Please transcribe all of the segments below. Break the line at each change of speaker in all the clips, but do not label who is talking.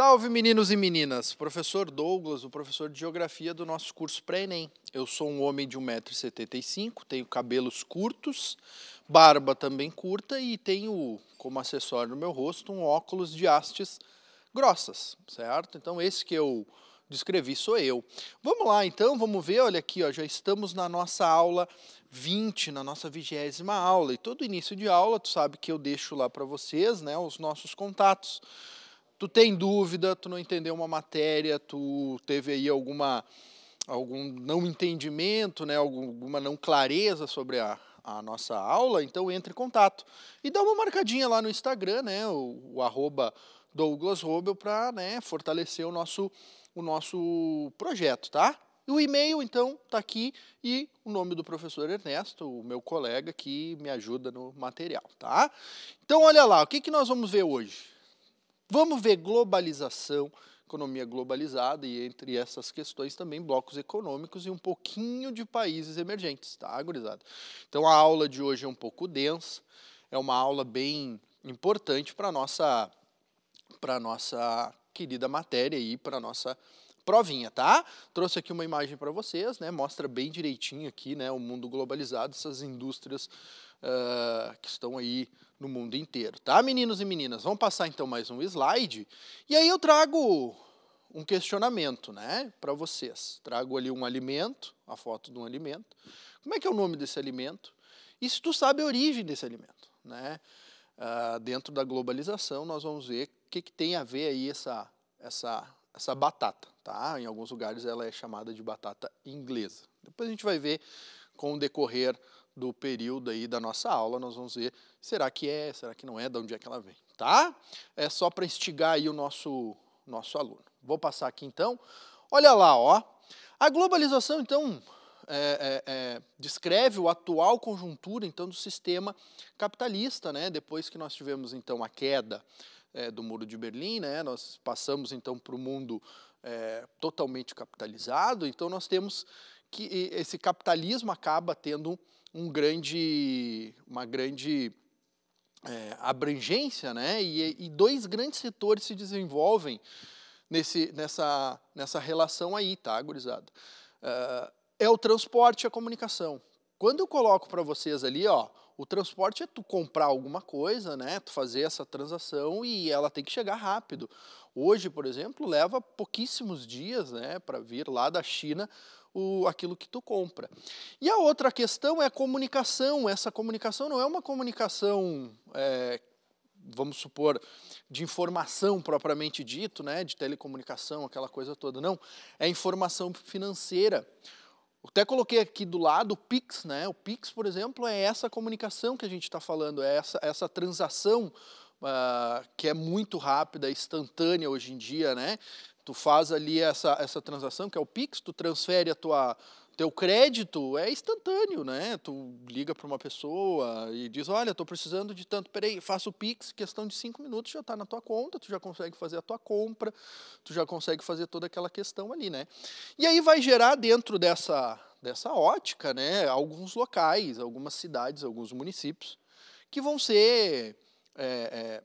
Salve meninos e meninas, professor Douglas, o professor de geografia do nosso curso pré-ENEM. Eu sou um homem de 1,75m, tenho cabelos curtos, barba também curta e tenho como acessório no meu rosto um óculos de hastes grossas, certo? Então esse que eu descrevi sou eu. Vamos lá então, vamos ver, olha aqui, ó, já estamos na nossa aula 20, na nossa vigésima aula. E todo início de aula, tu sabe que eu deixo lá para vocês, né, os nossos contatos tu tem dúvida, tu não entendeu uma matéria, tu teve aí alguma algum não entendimento, né, alguma não clareza sobre a, a nossa aula, então entre em contato. E dá uma marcadinha lá no Instagram, né, o, o arroba Douglas Robel, para né, fortalecer o nosso, o nosso projeto, tá? E o e-mail, então, está aqui e o nome do professor Ernesto, o meu colega que me ajuda no material, tá? Então, olha lá, o que, que nós vamos ver hoje? Vamos ver globalização, economia globalizada e entre essas questões também blocos econômicos e um pouquinho de países emergentes, tá, gurizada? Então a aula de hoje é um pouco densa, é uma aula bem importante para nossa para nossa querida matéria e para nossa provinha, tá? Trouxe aqui uma imagem para vocês, né? Mostra bem direitinho aqui, né? O mundo globalizado, essas indústrias uh, que estão aí no mundo inteiro, tá, meninos e meninas? Vamos passar então mais um slide. E aí eu trago um questionamento, né, para vocês. Trago ali um alimento, a foto de um alimento. Como é que é o nome desse alimento? E se tu sabe a origem desse alimento, né? Uh, dentro da globalização, nós vamos ver o que, que tem a ver aí essa, essa, essa batata, Tá? Em alguns lugares ela é chamada de batata inglesa. Depois a gente vai ver com o decorrer do período aí da nossa aula, nós vamos ver será que é, será que não é, de onde é que ela vem, tá? É só para instigar aí o nosso nosso aluno. Vou passar aqui então. Olha lá, ó. A globalização então é, é, é, descreve o atual conjuntura então do sistema capitalista, né? Depois que nós tivemos então a queda é, do muro de Berlim, né? Nós passamos então para o mundo é, totalmente capitalizado, então nós temos que esse capitalismo acaba tendo um grande, uma grande é, abrangência, né? E, e, dois grandes setores se desenvolvem nesse, nessa, nessa relação aí, tá, gurizada? é, é o transporte e a comunicação. Quando eu coloco para vocês ali, ó, o transporte é tu comprar alguma coisa, né? Tu fazer essa transação e ela tem que chegar rápido. Hoje, por exemplo, leva pouquíssimos dias né, para vir lá da China o, aquilo que tu compra. E a outra questão é a comunicação. Essa comunicação não é uma comunicação, é, vamos supor, de informação propriamente dito, né, de telecomunicação, aquela coisa toda. Não, é informação financeira. até coloquei aqui do lado o Pix, né? O Pix, por exemplo, é essa comunicação que a gente está falando, é essa, essa transação uh, que é muito rápida, instantânea hoje em dia, né? Tu faz ali essa, essa transação, que é o Pix, tu transfere a tua teu crédito é instantâneo, né? Tu liga para uma pessoa e diz, olha, estou precisando de tanto, peraí, faço o Pix, questão de cinco minutos já está na tua conta, tu já consegue fazer a tua compra, tu já consegue fazer toda aquela questão ali, né? E aí vai gerar dentro dessa, dessa ótica, né, alguns locais, algumas cidades, alguns municípios, que vão ser é, é,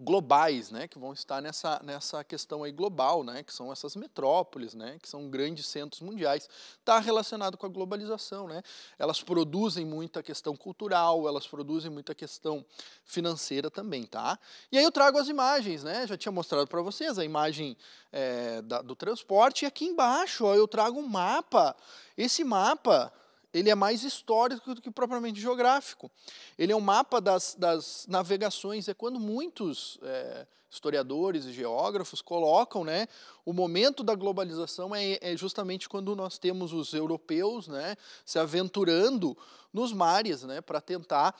globais, né, que vão estar nessa, nessa questão aí global, né, que são essas metrópoles, né, que são grandes centros mundiais, está relacionado com a globalização. Né? Elas produzem muita questão cultural, elas produzem muita questão financeira também. Tá? E aí eu trago as imagens, né? já tinha mostrado para vocês a imagem é, da, do transporte, e aqui embaixo ó, eu trago um mapa. Esse mapa ele é mais histórico do que propriamente geográfico. Ele é um mapa das, das navegações. É quando muitos é, historiadores e geógrafos colocam, né, o momento da globalização é, é, justamente quando nós temos os europeus, né, se aventurando nos mares, né, para tentar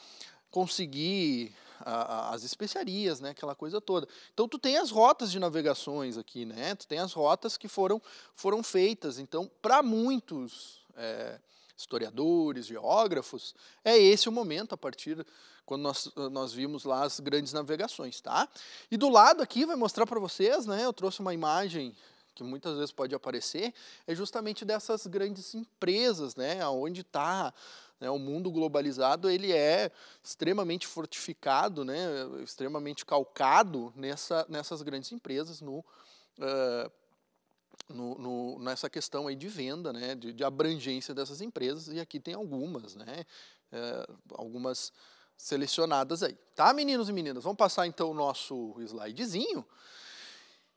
conseguir as especiarias, né, aquela coisa toda. Então tu tem as rotas de navegações aqui, né? Tu tem as rotas que foram foram feitas. Então para muitos é, historiadores, geógrafos, é esse o momento a partir quando nós, nós vimos lá as grandes navegações, tá? E do lado aqui vai mostrar para vocês, né? Eu trouxe uma imagem que muitas vezes pode aparecer, é justamente dessas grandes empresas, né? Onde está né, o mundo globalizado ele é extremamente fortificado, né, extremamente calcado nessa, nessas grandes empresas no uh, no, no, nessa questão aí de venda, né, de, de, abrangência dessas empresas, e aqui tem algumas, né, é, algumas selecionadas aí. Tá, meninos e meninas? Vamos passar então o nosso slidezinho.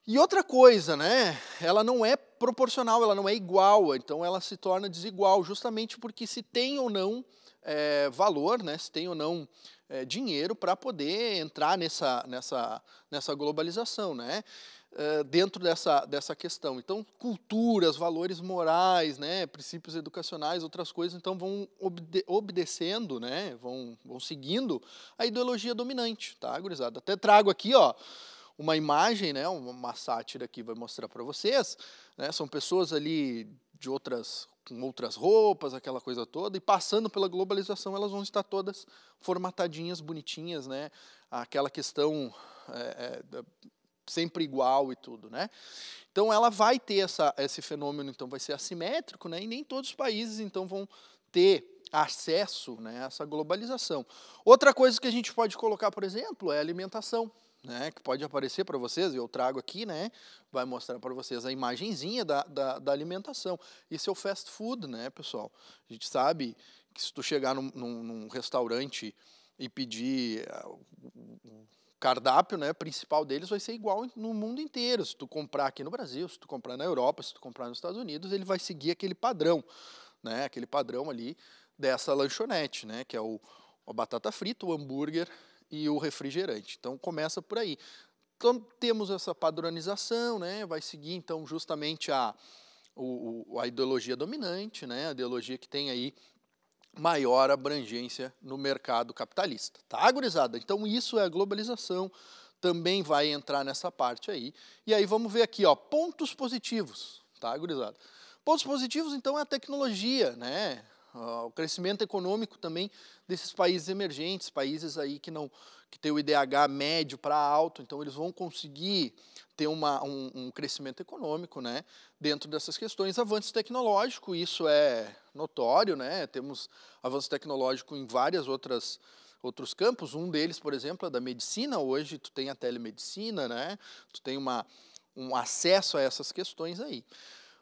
E outra coisa, né? Ela não é proporcional, ela não é igual, então ela se torna desigual, justamente porque se tem ou não é, valor, né? Se tem ou não é, dinheiro para poder entrar nessa, nessa, nessa globalização, né? Eh, dentro dessa, dessa questão. Então, culturas, valores morais, né, princípios educacionais, outras coisas, então vão obedecendo, né, vão, vão seguindo a ideologia dominante, tá, gurizada? Até trago aqui, ó, uma imagem, né, uma sátira que vai mostrar para vocês, né, são pessoas ali de outras com outras roupas, aquela coisa toda, e passando pela globalização, elas vão estar todas formatadinhas, bonitinhas, né? Aquela questão é, é, sempre igual e tudo, né? Então ela vai ter essa, esse fenômeno, então vai ser assimétrico, né? E nem todos os países então vão ter acesso né, a essa globalização. Outra coisa que a gente pode colocar, por exemplo, é alimentação, né? Que pode aparecer para vocês, eu trago aqui, né? Vai mostrar para vocês a imagenzinha da, da, da, alimentação. Isso é o fast food, né, pessoal? A gente sabe que se tu chegar num, num, num restaurante e pedir uh, cardápio né, principal deles vai ser igual no mundo inteiro. Se tu comprar aqui no Brasil, se tu comprar na Europa, se tu comprar nos Estados Unidos, ele vai seguir aquele padrão, né, aquele padrão ali dessa lanchonete, né, que é o, a batata frita, o hambúrguer e o refrigerante. Então começa por aí. Então temos essa padronização, né, vai seguir então justamente a, o, a ideologia dominante, né, a ideologia que tem aí maior abrangência no mercado capitalista. Tá, agorizada? Então, isso é a globalização, também vai entrar nessa parte aí. E aí vamos ver aqui, ó, pontos positivos, tá, agorizada? Pontos positivos, então, é a tecnologia, né? o crescimento econômico também desses países emergentes, países aí que não que tem o IDH médio para alto, então eles vão conseguir ter uma, um, um, crescimento econômico, né? Dentro dessas questões, avanço tecnológico, isso é notório, né? Temos avanço tecnológico em várias outras outros campos. Um deles, por exemplo, é da medicina. Hoje tu tem a telemedicina, né? Tu tem uma, um acesso a essas questões aí.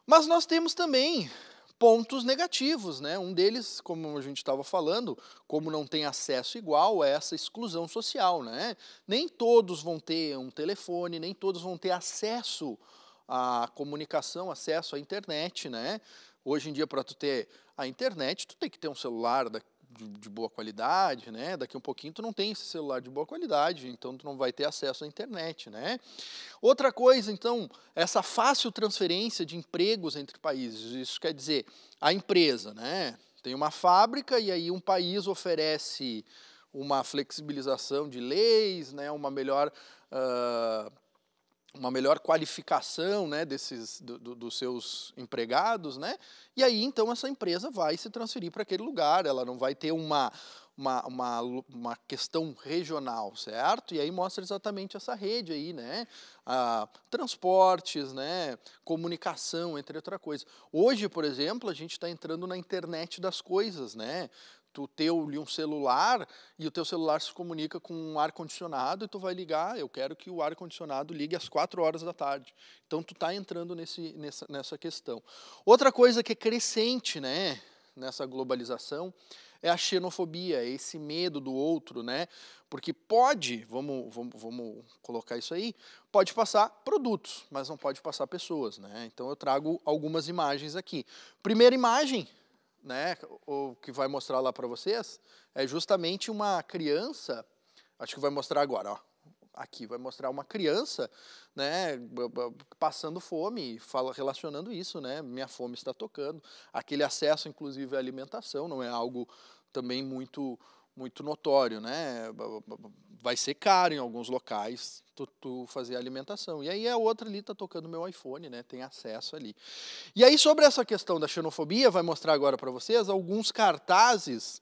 Mas nós temos também pontos negativos, né? Um deles, como a gente estava falando, como não tem acesso igual, é essa exclusão social, né? Nem todos vão ter um telefone, nem todos vão ter acesso à comunicação, acesso à internet, né? Hoje em dia, para tu ter a internet, tu tem que ter um celular da, de, de, boa qualidade, né? Daqui um pouquinho tu não tem esse celular de boa qualidade, então tu não vai ter acesso à internet, né? Outra coisa, então, essa fácil transferência de empregos entre países. Isso quer dizer, a empresa, né? Tem uma fábrica e aí um país oferece uma flexibilização de leis, né? Uma melhor uh, uma melhor qualificação né, desses, do, do, dos seus empregados, né? E aí então essa empresa vai se transferir para aquele lugar, ela não vai ter uma, uma, uma, uma, questão regional, certo? E aí mostra exatamente essa rede aí, né? Ah, transportes, né? Comunicação, entre outra coisa. Hoje, por exemplo, a gente está entrando na internet das coisas, né? tu teu um celular e o teu celular se comunica com um ar condicionado e tu vai ligar, eu quero que o ar condicionado ligue às 4 horas da tarde. Então tu está entrando nesse, nessa, nessa questão. Outra coisa que é crescente, né, nessa globalização é a xenofobia, é esse medo do outro, né? Porque pode, vamos, vamos, vamos colocar isso aí, pode passar produtos, mas não pode passar pessoas, né? Então eu trago algumas imagens aqui. Primeira imagem, né, o que vai mostrar lá para vocês, é justamente uma criança, acho que vai mostrar agora, ó, aqui vai mostrar uma criança, né, passando fome, fala, relacionando isso, né, minha fome está tocando, aquele acesso inclusive à alimentação, não é algo também muito muito notório, né? Vai ser caro em alguns locais tu, tu fazer alimentação. E aí a outra ali está tocando meu iPhone, né? Tem acesso ali. E aí sobre essa questão da xenofobia, vai mostrar agora para vocês alguns cartazes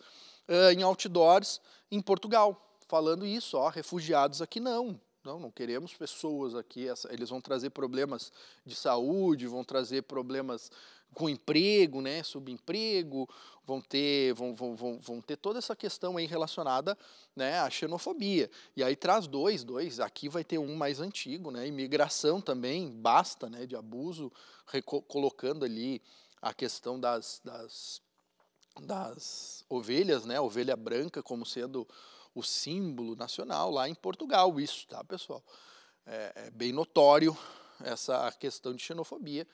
uh, em outdoors em Portugal falando isso, ó, refugiados aqui não, não, não queremos pessoas aqui. Eles vão trazer problemas de saúde, vão trazer problemas com emprego, né, subemprego, vão ter, vão, vão, vão, vão ter toda essa questão aí relacionada né, à xenofobia. E aí traz dois, dois, aqui vai ter um mais antigo, né, imigração também, basta, né, de abuso, colocando ali a questão das, das, das ovelhas, né, ovelha branca como sendo o símbolo nacional lá em Portugal, isso, tá, pessoal? é, é bem notório essa questão de xenofobia,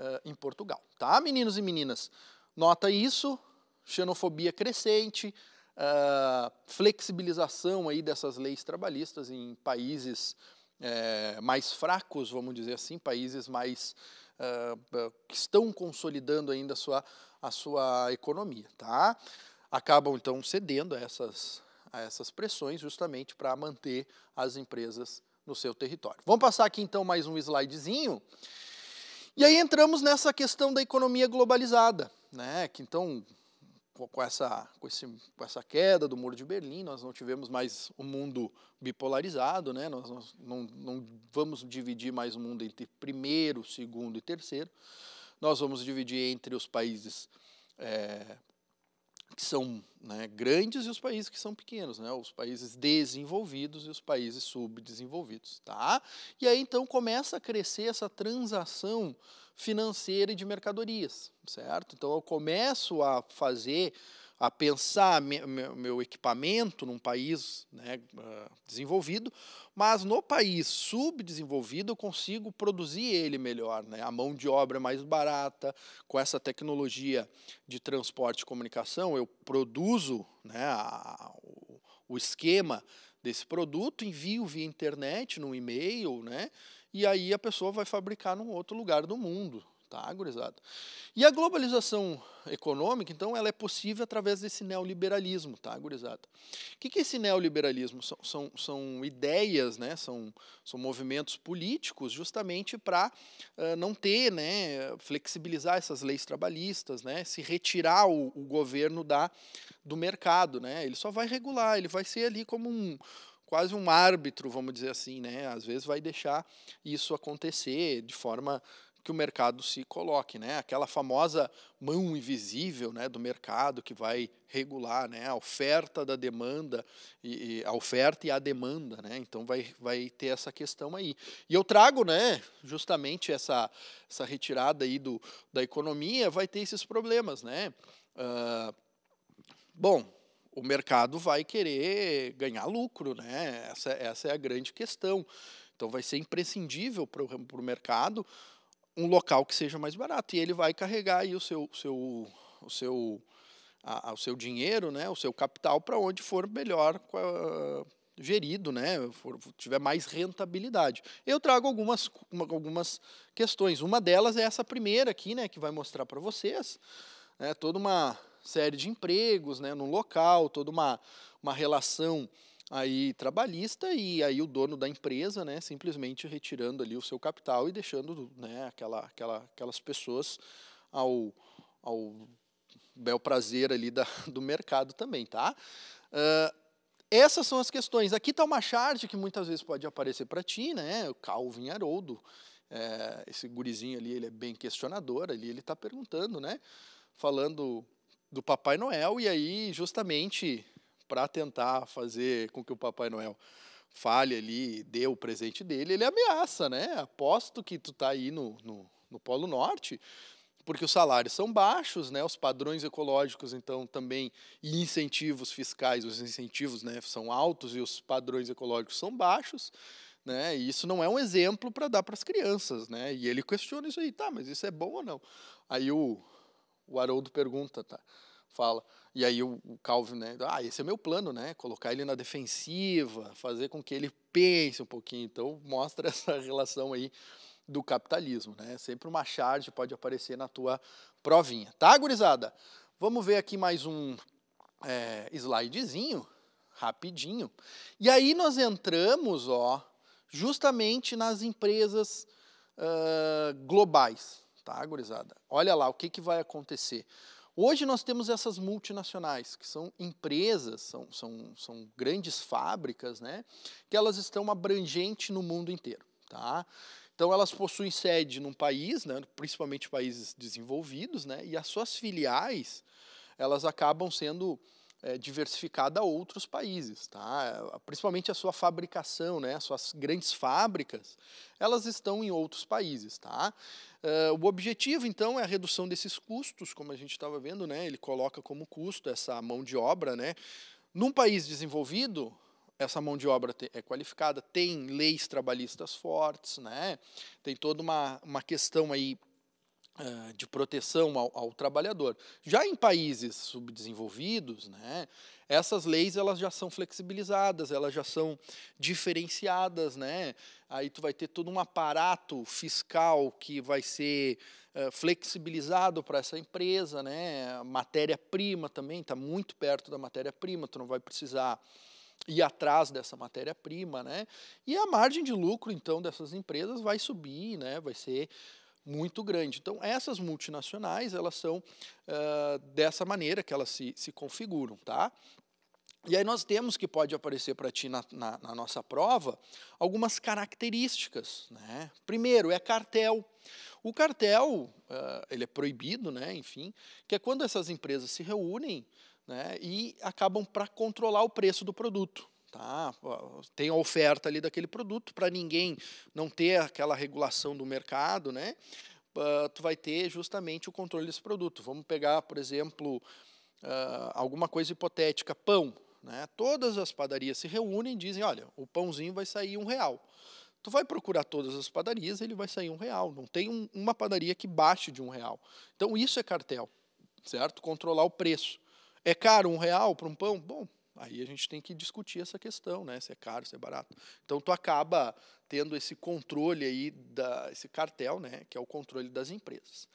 uh, em Portugal. Tá, meninos e meninas? Nota isso, xenofobia crescente, uh, flexibilização aí dessas leis trabalhistas em países uh, mais fracos, vamos dizer assim, países mais que estão consolidando ainda a sua, a sua economia, tá? Acabam então cedendo a essas, a essas pressões justamente para manter as empresas no seu território. Vamos passar aqui então mais um slidezinho e aí entramos nessa questão da economia globalizada, né? que então, com essa, com, esse, com essa queda do Muro de Berlim, nós não tivemos mais o um mundo bipolarizado, né? nós, nós não, não vamos dividir mais o mundo entre primeiro, segundo e terceiro, nós vamos dividir entre os países é, que são né, grandes e os países que são pequenos, né, os países desenvolvidos e os países subdesenvolvidos. Tá? E aí então começa a crescer essa transação financeira e de mercadorias, certo? Então eu começo a fazer a pensar meu equipamento num país né, ah, desenvolvido, mas no país subdesenvolvido eu consigo produzir ele melhor. Né? A mão de obra é mais barata, com essa tecnologia de transporte e comunicação, eu produzo né, a, o esquema desse produto, envio via internet, num e-mail, né? e aí a pessoa vai fabricar num outro lugar do mundo. Tá, gurizada? E a globalização econômica, então, ela é possível através desse neoliberalismo, tá, gurizada? O que, é esse neoliberalismo? São, são, são ideias, né? são, são movimentos políticos justamente para uh, eh, não ter, né? flexibilizar essas leis trabalhistas, né? se retirar o, o governo da, do mercado. Né? Ele só vai regular, ele vai ser ali como um, quase um árbitro, vamos dizer assim, né? Às vezes vai deixar isso acontecer de forma que o mercado se coloque, né? Aquela famosa mão invisível, né, do mercado que vai regular, né, a oferta da demanda e, e, a oferta e a demanda, né? Então vai vai ter essa questão aí. E eu trago, né, justamente essa essa retirada aí do da economia vai ter esses problemas, né? Uh, bom, o mercado vai querer ganhar lucro, né? Essa, essa é a grande questão. Então vai ser imprescindível para o mercado um local que seja mais barato. E ele vai carregar aí o seu, o seu, o seu, a, o seu dinheiro, né, o seu capital, para onde for melhor uh, gerido, né, for, tiver mais rentabilidade. Eu trago algumas, uma, algumas questões. Uma delas é essa primeira aqui, né, que vai mostrar para vocês né, toda uma série de empregos né, no local, toda uma, uma relação aí trabalhista e aí o dono da empresa, né, simplesmente retirando ali o seu capital e deixando, né, aquela, aquela, aquelas pessoas ao, ao bel prazer ali da, do mercado também, tá? Uh, essas são as questões. Aqui está uma charge que muitas vezes pode aparecer para ti, né? O Calvin Haroldo, é, esse gurizinho ali, ele é bem questionador, ali ele está perguntando, né? Falando do Papai Noel, e aí justamente para tentar fazer com que o Papai Noel fale ali, dê o presente dele, ele ameaça, né? Aposto que tu tá aí no, no, no Polo Norte, porque os salários são baixos, né? Os padrões ecológicos, então, também, e incentivos fiscais, os incentivos né, são altos e os padrões ecológicos são baixos. Né? E isso não é um exemplo para dar para as crianças, né? E ele questiona isso aí, tá, mas isso é bom ou não? Aí o, o Haroldo pergunta, tá, fala. E aí o, Calvino Calvin, né? Ah, esse é meu plano, né? Colocar ele na defensiva, fazer com que ele pense um pouquinho. Então mostra essa relação aí do capitalismo, né? Sempre uma charge pode aparecer na tua provinha, tá, gurizada? Vamos ver aqui mais um é, slidezinho, rapidinho. E aí nós entramos, ó, justamente nas empresas uh, globais, tá, gurizada? Olha lá o que, que vai acontecer. Hoje nós temos essas multinacionais, que são empresas, são, são, são grandes fábricas, né? que elas estão abrangentes no mundo inteiro. Tá? Então elas possuem sede num país, né, principalmente países desenvolvidos, né, e as suas filiais elas acabam sendo é, diversificada a outros países, tá? Eh, principalmente a sua fabricação, né? as suas grandes fábricas, elas estão em outros países. Tá? Uh, o objetivo, então, é a redução desses custos, como a gente estava vendo, né? ele coloca como custo essa mão de obra. Né? Num país desenvolvido, essa mão de obra é qualificada, tem leis trabalhistas fortes, né? tem toda uma, uma questão aí de proteção ao, ao, trabalhador. Já em países subdesenvolvidos, né, essas leis elas já são flexibilizadas, elas já são diferenciadas, né? Aí tu vai ter todo um aparato fiscal que vai ser uh, flexibilizado para essa empresa, né? Matéria-prima também está muito perto da matéria-prima, tu não vai precisar ir atrás dessa matéria-prima, né? E a margem de lucro então dessas empresas vai subir, né? Vai ser muito grande. Então, essas multinacionais, elas são uh, dessa maneira que elas se, se configuram, tá? E aí nós temos que pode aparecer para ti na, na, na, nossa prova algumas características. Né? Primeiro, é cartel. O cartel, uh, ele é proibido, né? enfim, que é quando essas empresas se reúnem né? e acabam para controlar o preço do produto. Tá? Tem a oferta ali daquele produto para ninguém não ter aquela regulação do mercado, né? Uh, tu vai ter justamente o controle desse produto. Vamos pegar, por exemplo, uh, alguma coisa hipotética, pão. Né? Todas as padarias se reúnem e dizem, olha, o pãozinho vai sair um real. Tu vai procurar todas as padarias, ele vai sair um real. Não tem um, uma padaria que baixe de um real. Então isso é cartel, certo? Controlar o preço. É caro um real para um pão? Bom, Aí a gente tem que discutir essa questão, né? Se é caro, se é barato. Então tu acaba tendo esse controle aí da, esse cartel, né? Que é o controle das empresas.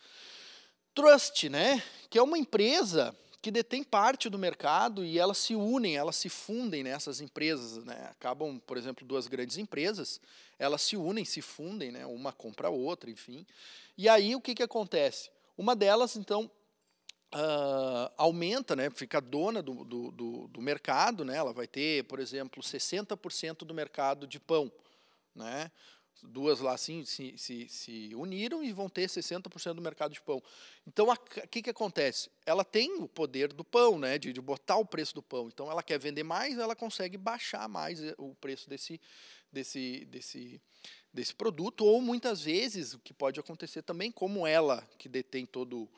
Trust, né? Que é uma empresa que detém parte do mercado e elas se unem, elas se fundem nessas né, empresas, né? Acabam, por exemplo, duas grandes empresas, elas se unem, se fundem, né? Uma compra a outra, enfim. E aí o que que acontece? Uma delas então Uh, aumenta, né, fica dona do, do, do, do, mercado, né, ela vai ter, por exemplo, 60% do mercado de pão. Né, duas lá assim se, se, se uniram e vão ter 60% do mercado de pão. Então, o que, que acontece? Ela tem o poder do pão, né, de, de botar o preço do pão. Então, ela quer vender mais, ela consegue baixar mais eh, o preço desse, desse, desse, desse produto. Ou, muitas vezes, o que pode acontecer também, como ela que detém todo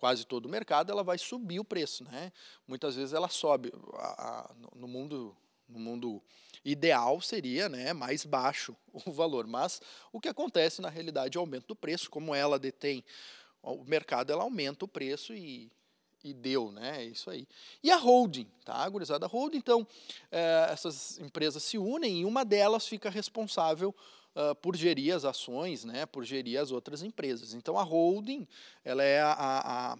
quase todo o mercado, ela vai subir o preço, né? Muitas vezes ela sobe. A, a, no mundo no mundo ideal seria né, mais baixo o valor, mas o que acontece na realidade é o aumento do preço, como ela detém o mercado, ela aumenta o preço e, e deu, né? É isso aí. E a holding, tá, gurizada? holding, então, é, essas empresas se unem e uma delas fica responsável uh, por gerir as ações, né, por gerir as outras empresas. Então a holding ela é a, a, a,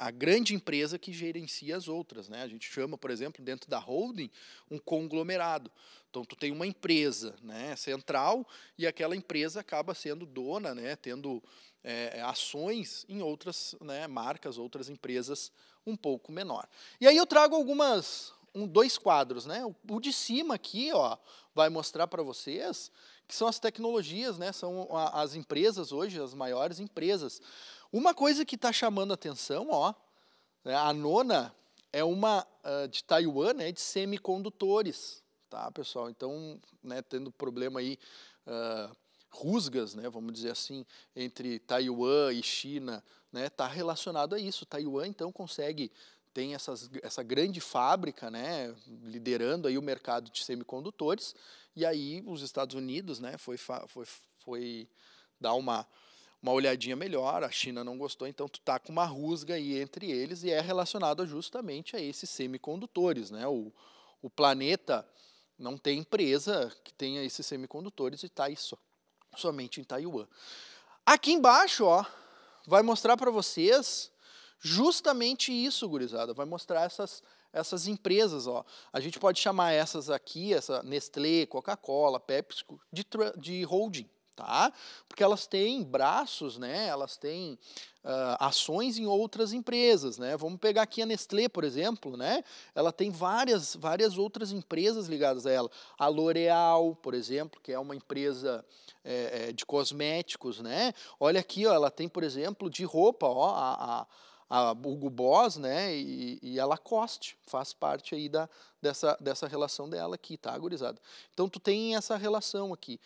a grande empresa que gerencia as outras. Né? A gente chama, por exemplo, dentro da holding, um conglomerado. Então tu tem uma empresa né, central e aquela empresa acaba sendo dona, né, tendo é, é ações em outras né, marcas, outras empresas um pouco menor. E aí eu trago algumas um, dois quadros, né? O, o de cima aqui, ó, vai mostrar para vocês que são as tecnologias, né? São as empresas hoje, as maiores empresas. Uma coisa que está chamando atenção, ó, né? a nona é uma ah, de Taiwan, né? De semicondutores, tá, pessoal? Então, né? Tendo problema aí. Uh, rusgas, né, vamos dizer assim, entre Taiwan e China, né, tá relacionado a isso. Taiwan então consegue tem essas, essa grande fábrica, né, liderando aí o mercado de semicondutores e aí os Estados Unidos, né, foi, foi, foi dar uma, uma olhadinha melhor, a China não gostou, então tu tá com uma rusga aí entre eles e é relacionado justamente a esses semicondutores, né? O, o planeta não tem empresa que tenha esses semicondutores e tá aí somente em Taiwan. Aqui embaixo, ó, vai mostrar para vocês justamente isso, gurizada, vai mostrar essas essas empresas. Ó. A gente pode chamar essas aqui, essa Nestlé, Coca-Cola, PepsiCo, de, de holding. Tá? Porque elas têm braços, né? Elas têm uh, ações em outras empresas, né? Vamos pegar aqui a Nestlé, por exemplo, né? Ela tem várias, várias outras empresas ligadas a ela. A L'Oréal, por exemplo, que é uma empresa é, é de cosméticos, né? Olha aqui, ó, ela tem, por exemplo, de roupa, ó, a, a a Hugo Boss, né, e, e, a Lacoste faz parte aí da, dessa, dessa relação dela aqui, tá, gurizada? Então tu tem essa relação aqui,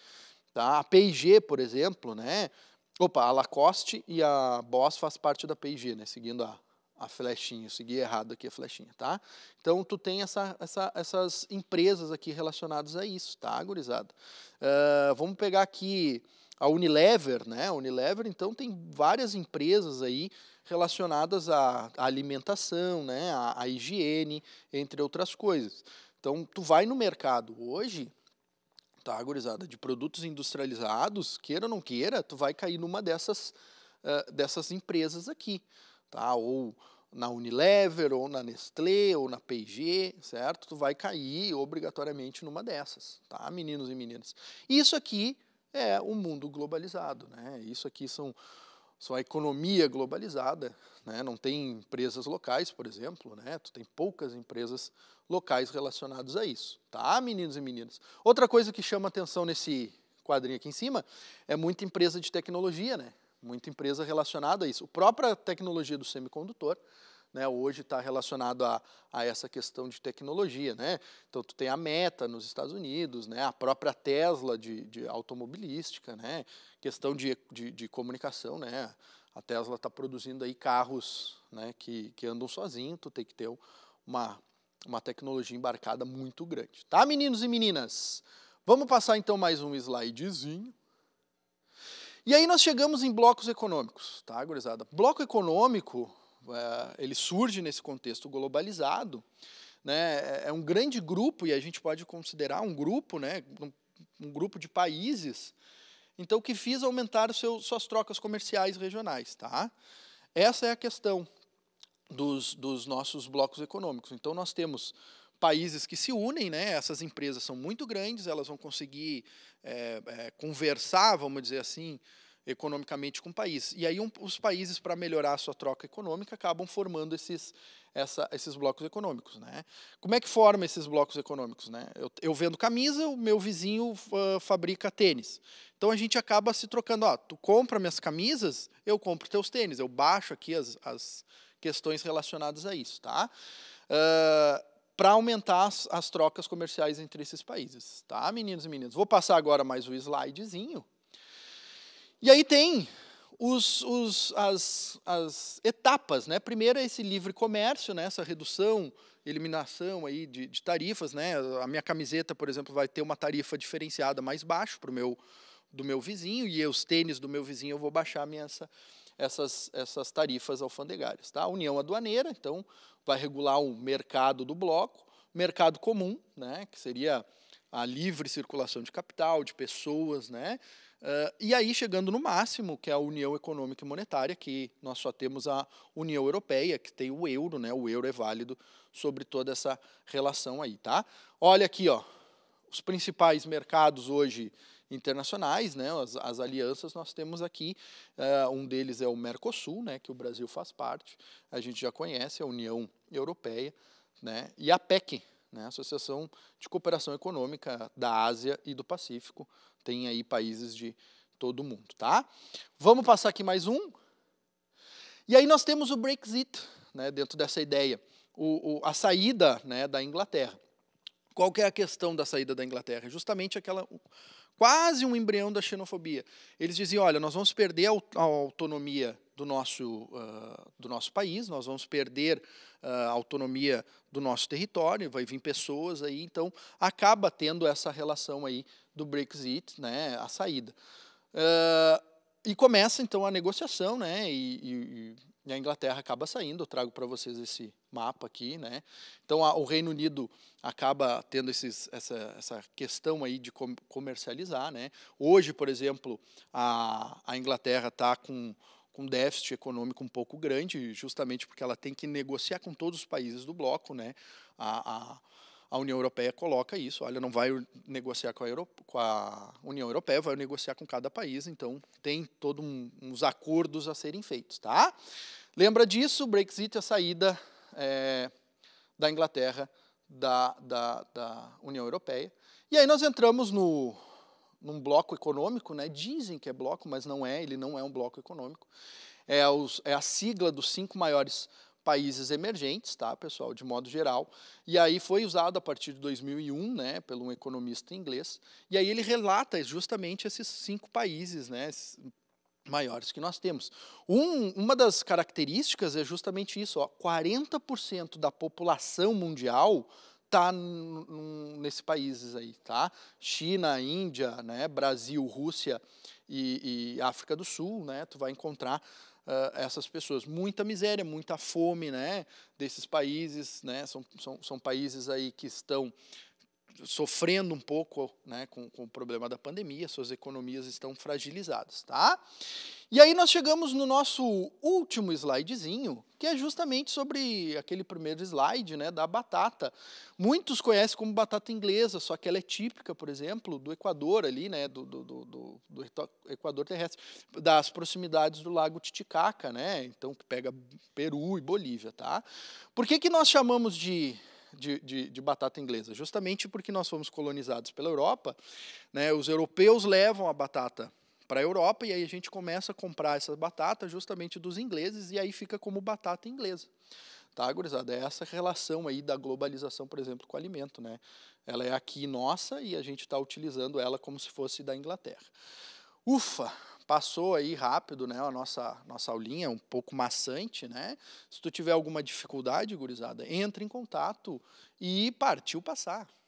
tá? A P&G, por exemplo, né? Opa, a Lacoste e a Boss faz parte da P&G, né? Seguindo a, a flechinha, eu segui errado aqui a flechinha, tá? Então tu tem essa, essa, essas empresas aqui relacionadas a isso, tá, gurizada? Uh, vamos pegar aqui a Unilever, né? A Unilever, então, tem várias empresas aí relacionadas à, alimentação, né? À, à, higiene, entre outras coisas. Então, tu vai no mercado hoje, tá, Agorizada de produtos industrializados, queira ou não queira, tu vai cair numa dessas, uh, dessas empresas aqui, tá? Ou na Unilever, ou na Nestlé, ou na P&G, certo? Tu vai cair obrigatoriamente numa dessas, tá, meninos e meninas? Isso aqui é o um mundo globalizado. Né? Isso aqui são, são a economia globalizada. Né? Não tem empresas locais, por exemplo. Né? Tu tem poucas empresas locais relacionadas a isso. Tá, ah, meninos e meninas? Outra coisa que chama atenção nesse quadrinho aqui em cima é muita empresa de tecnologia, né? muita empresa relacionada a isso. A própria tecnologia do semicondutor né, hoje está relacionado a, a, essa questão de tecnologia. Né? Então, tu tem a Meta nos Estados Unidos, né, a própria Tesla de, de automobilística, né, questão de, de, de comunicação. Né? A Tesla está produzindo aí carros né, que, que andam sozinhos, tu tem que ter uma, uma tecnologia embarcada muito grande. Tá, meninos e meninas? Vamos passar então mais um slidezinho. E aí nós chegamos em blocos econômicos, tá, gurizada? Bloco econômico eh, ele surge nesse contexto globalizado, né? É, é um grande grupo e a gente pode considerar um grupo, né? Um, grupo de países. Então, que fiz aumentar seu, suas trocas comerciais regionais, tá? Essa é a questão dos, dos nossos blocos econômicos. Então, nós temos países que se unem, né? essas empresas são muito grandes, elas vão conseguir é, é, conversar, vamos dizer assim, economicamente com o país. E aí um, os países, para melhorar a sua troca econômica, acabam formando esses, essa, esses blocos econômicos. Né? Como é que forma esses blocos econômicos? Né? Eu, eu vendo camisa, o meu vizinho uh, fabrica tênis. Então a gente acaba se trocando. Ó, tu compra minhas camisas, eu compro teus tênis. Eu baixo aqui as, as questões relacionadas a isso. Tá? Uh, ah, para aumentar as, as trocas comerciais entre esses países, tá, meninos e meninas? Vou passar agora mais o um slidezinho. E aí tem os, os, as, as, etapas. Né? Primeiro é esse livre comércio, né? essa redução, eliminação aí de, de tarifas. Né? A minha camiseta, por exemplo, vai ter uma tarifa diferenciada mais baixa para o meu do meu vizinho e os tênis do meu vizinho eu vou baixar minha, essa, essas, essas tarifas alfandegárias. Tá? A União Aduaneira, então, vai regular o mercado do bloco, mercado comum, né? que seria a livre circulação de capital, de pessoas, né? Uh, e aí, chegando no máximo, que é a União Econômica e Monetária, que nós só temos a União Europeia, que tem o euro, né? O euro é válido sobre toda essa relação aí, tá? Olha aqui, ó, os principais mercados hoje internacionais, né? As, as alianças nós temos aqui, uh, um deles é o Mercosul, né? Que o Brasil faz parte, a gente já conhece, a União Europeia, né? E a PEC, né? Associação de Cooperação Econômica da Ásia e do Pacífico. Tem aí países de todo mundo, tá? Vamos passar aqui mais um. E aí nós temos o Brexit, né, dentro dessa ideia, o, o, a saída né, da Inglaterra. Qual que é a questão da saída da Inglaterra? justamente aquela quase um embrião da xenofobia. Eles diziam, olha, nós vamos perder a autonomia do nosso, uh, do nosso país, nós vamos perder uh, a autonomia do nosso território, vai vir pessoas aí, então acaba tendo essa relação aí do Brexit, né, a saída. Uh, e começa então a negociação, né, e, e a Inglaterra acaba saindo, eu trago para vocês esse mapa aqui, né, então a, o Reino Unido acaba tendo esses, essa, essa questão aí de comercializar, né, hoje, por exemplo, a, a Inglaterra está com com déficit econômico um pouco grande, justamente porque ela tem que negociar com todos os países do bloco, né? A, a, a União Europeia coloca isso, olha, não vai negociar com a, Euro, com a União Europeia, vai negociar com cada país, então tem todos um, uns acordos a serem feitos, tá? Lembra disso, o Brexit, a saída é, da Inglaterra da, da, da União Europeia. E aí nós entramos no, num bloco econômico, né? dizem que é bloco, mas não é, ele não é um bloco econômico. É, os, é a sigla dos cinco maiores países emergentes, tá, pessoal, de modo geral. E aí foi usado a partir de 2001, né, pelo um economista inglês. E aí ele relata justamente esses cinco países, né, maiores que nós temos. Um, uma das características é justamente isso, ó, 40% da população mundial tá nesses países aí, tá? China, Índia, né, Brasil, Rússia e, e África do Sul, né? Tu vai encontrar Uh, essas pessoas. Muita miséria, muita fome né, desses países. Né, são, são, são países aí que estão sofrendo um pouco né, com, com, o problema da pandemia, suas economias estão fragilizadas. Tá? E aí nós chegamos no nosso último slidezinho, que é justamente sobre aquele primeiro slide né, da batata. Muitos conhecem como batata inglesa, só que ela é típica, por exemplo, do Equador ali, né, do, do, do, do Equador terrestre, das proximidades do lago Titicaca, né? Então que pega Peru e Bolívia, tá? Por que, que nós chamamos de de, de, de, batata inglesa? Justamente porque nós fomos colonizados pela Europa, né, os europeus levam a batata para a Europa e aí a gente começa a comprar essa batata justamente dos ingleses e aí fica como batata inglesa. Tá, gurizada? É essa relação aí da globalização, por exemplo, com o alimento, né? Ela é aqui nossa e a gente está utilizando ela como se fosse da Inglaterra. Ufa, passou aí rápido, né, a nossa nossa aulinha, um pouco maçante, né? Se tu tiver alguma dificuldade, gurizada, entre em contato e partiu passar.